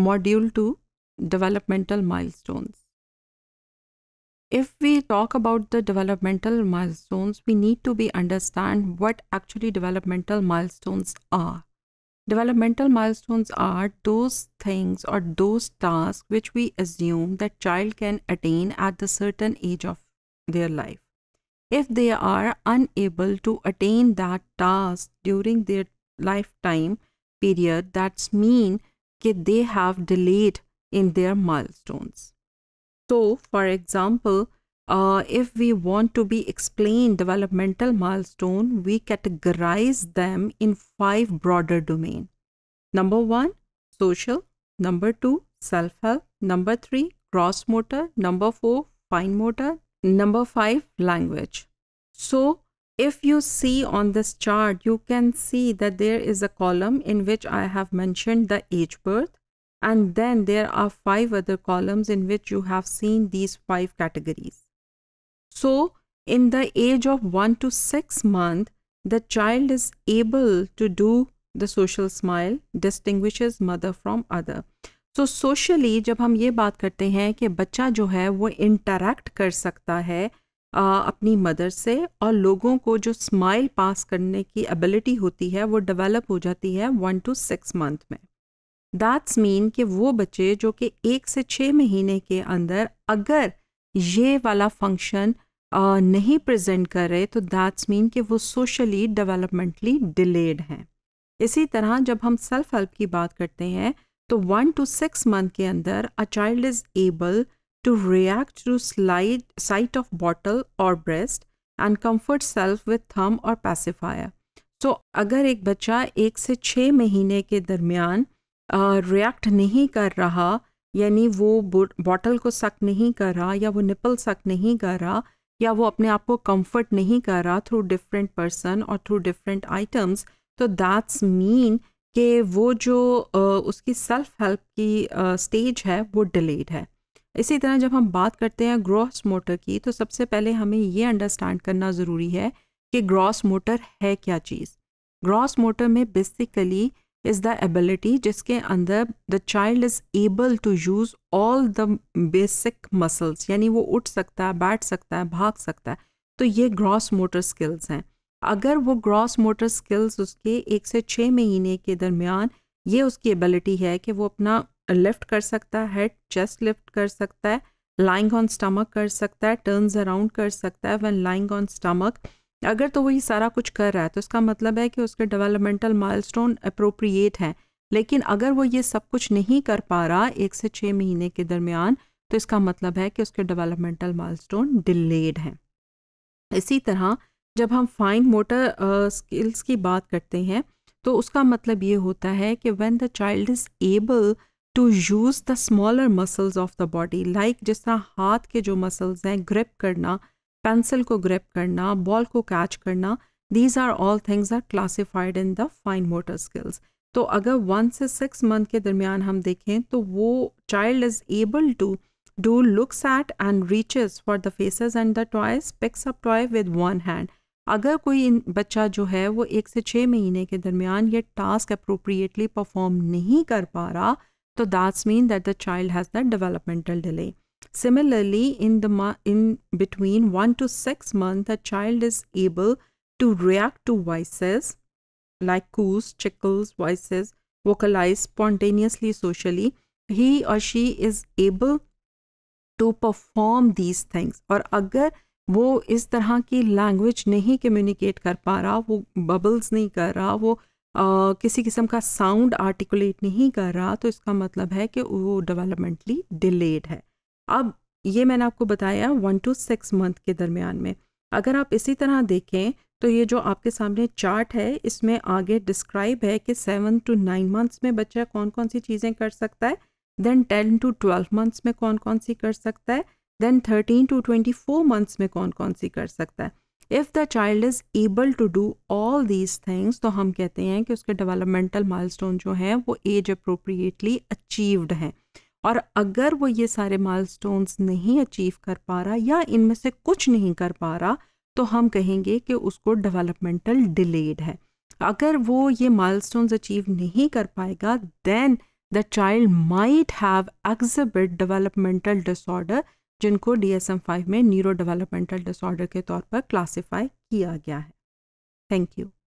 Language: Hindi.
Module 2 Developmental Milestones. If we talk about the developmental milestones, we need to be understand what actually developmental milestones are. Developmental milestones are those things or those tasks which we assume that child can attain at the certain age of their life. If they are unable to attain that task during their lifetime period, that's mean they have delayed in their milestones. So, for example, uh, if we want to be explain developmental milestone, we categorize them in five broader domain. Number one, social. Number two, self-help. Number three, gross motor. Number four, fine motor. Number five, language. So if you see on this chart, you can see that there is a column in which I have mentioned the age birth and then there are five other columns in which you have seen these five categories. So in the age of 1 to 6 month, the child is able to do the social smile, distinguishes mother from other. so, socially, जब हम ये बात करते हैं कि बच्चा जो है वो interact कर सकता है आ, अपनी मदर से और लोगों को जो स्माइल पास करने की एबिलिटी होती है वो डेवलप हो जाती है वन टू सिक्स मंथ में दैट्स मीन कि वो बच्चे जो कि एक से छः महीने के अंदर अगर ये वाला फंक्शन नहीं प्रेजेंट कर रहे तो दैट्स मीन कि वो सोशली डेवलपमेंटली डिलेड हैं इसी तरह जब हम सेल्फ हेल्प की बात करते हैं तो वन टू सिक्स मंथ के अंदर a child is able to react to slight sight of bottle or breast and comfort self with thumb or pacifier. तो अगर एक बच्चा एक से छः महीने के दरमियान रिएक्ट नहीं कर रहा यानी वो बॉटल को सक नहीं कर रहा या वो निपल सक नहीं कर रहा या वो अपने आप को कंफर्ट नहीं कर रहा थ्रू डिफरेंट पर्सन और थ्रू डिफरेंट आइटम्स तो दैट्स मीन के वो जो उसकी सेल्फ हेल्प की स्टेज है वो डिलेड है इसी तरह जब हम बात करते हैं ग्रॉस मोटर की तो सबसे पहले हमें ये अंडरस्टैंड करना ज़रूरी है कि ग्रॉस मोटर है क्या चीज़ ग्रॉस मोटर में बेसिकली इज़ द एबिलिटी जिसके अंदर the child is able to use all the basic muscles यानी वो उठ सकता है बैठ सकता है भाग सकता है तो ये ग्रॉस मोटर स्किल्स हैं अगर वो ग्रॉस मोटर स्किल्स उसके एक से छः महीने के दरमियान ये उसकी एबिलिटी है कि वो अपना लिफ्ट कर सकता है हेड चेस्ट लिफ्ट कर सकता है लाइंग ऑन स्टमक कर सकता है टर्न्स अराउंड कर सकता है वन लाइंग ऑन स्टमक अगर तो वही सारा कुछ कर रहा है तो इसका मतलब है कि उसके डेवलपमेंटल माइलस्टोन अप्रोप्रिएट हैं लेकिन अगर वो ये सब कुछ नहीं कर पा रहा एक से छः महीने के दरमियान तो इसका मतलब है कि उसके डेवलपमेंटल माइलस्टोन डिलेड हैं इसी तरह जब हम फाइन मोटर स्किल्स की बात करते हैं तो उसका मतलब ये होता है कि when the child is able to use the smaller muscles of the body like जिस तरह हाथ के जो मसल्स हैं ग्रिप करना पेंसिल को ग्रिप करना बॉल को कैच करना these are all things are classified in the fine motor skills तो अगर वन से सिक्स मंथ के दरमियान हम देखें तो वो child is able to do looks at and reaches for the faces and the toys picks up toy with one hand अगर कोई बच्चा जो है वो एक से छः महीने के दरमियान ये टास्क अप्रोप्रिएटली परफॉर्म नहीं कर पा रहा So that's mean that the child has that developmental delay. Similarly, in the in between 1 to 6 months, a child is able to react to voices like coos, chuckles, voices, vocalize spontaneously socially. He or she is able to perform these things. Or अगर वो इस तरह की language, नहीं कम्युनिकेट कर पा रहा वो बबल्स नहीं कर रहा वो किसी किस्म का साउंड आर्टिकुलेट नहीं कर रहा तो इसका मतलब है कि वो डेवलपमेंटली डिलेड है अब ये मैंने आपको बताया वन टू सिक्स मंथ के दरमियान में अगर आप इसी तरह देखें तो ये जो आपके सामने चार्ट है इसमें आगे डिस्क्राइब है कि सेवन टू नाइन मंथ्स में बच्चा कौन कौन सी चीज़ें कर सकता है then ten to twelve months में कौन कौन सी कर सकता है then thirteen to twenty four months में कौन कौन सी कर सकता है if the child is able to do all these things तो हम कहते हैं कि उसके डेवलपमेंटल माइल जो हैं वो एज अप्रोप्रिएटली अचीव्ड हैं और अगर वो ये सारे माइल नहीं अचीव कर पा रहा या इनमें से कुछ नहीं कर पा रहा तो हम कहेंगे कि उसको डेवलपमेंटल डिलेड है अगर वो ये माइल अचीव नहीं कर पाएगा then the child might have exhibit developmental disorder जिनको डी एस फाइव में न्यूरो डेवलपमेंटल डिसऑर्डर के तौर पर क्लासीफाई किया गया है थैंक यू